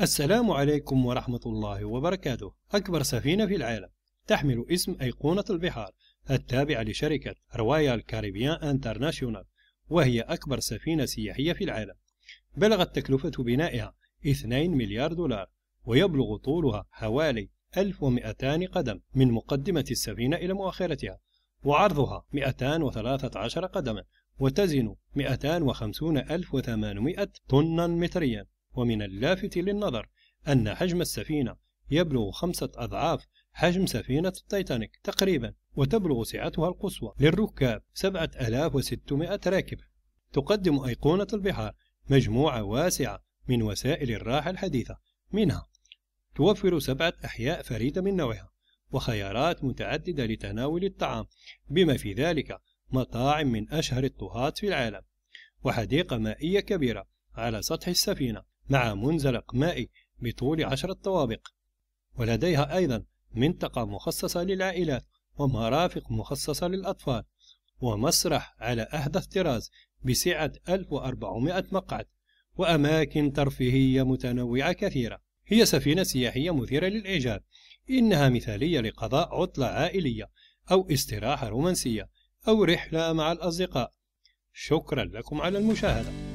السلام عليكم ورحمة الله وبركاته أكبر سفينة في العالم تحمل اسم أيقونة البحار التابعة لشركة رويال كاريبيان انترناشيونال وهي أكبر سفينة سياحية في العالم بلغت تكلفة بنائها 2 مليار دولار ويبلغ طولها حوالي 1200 قدم من مقدمة السفينة إلى مؤخرتها وعرضها 213 قدما وتزن 250,800 طنا متريا ومن اللافت للنظر أن حجم السفينة يبلغ خمسة أضعاف حجم سفينة التايتانيك تقريبا وتبلغ سعتها القصوى للركاب 7600 راكب تقدم أيقونة البحار مجموعة واسعة من وسائل الراحة الحديثة منها توفر سبعة أحياء فريدة من نوعها وخيارات متعددة لتناول الطعام بما في ذلك مطاعم من أشهر الطهاة في العالم وحديقة مائية كبيرة على سطح السفينة مع منزلق مائي بطول عشرة طوابق ولديها أيضا منطقة مخصصة للعائلات ومرافق مخصصة للأطفال ومسرح على أحدث طراز بسعة 1400 مقعد وأماكن ترفيهية متنوعة كثيرة هي سفينة سياحية مثيرة للإعجاب إنها مثالية لقضاء عطلة عائلية أو استراحة رومانسية أو رحلة مع الأصدقاء شكرا لكم على المشاهدة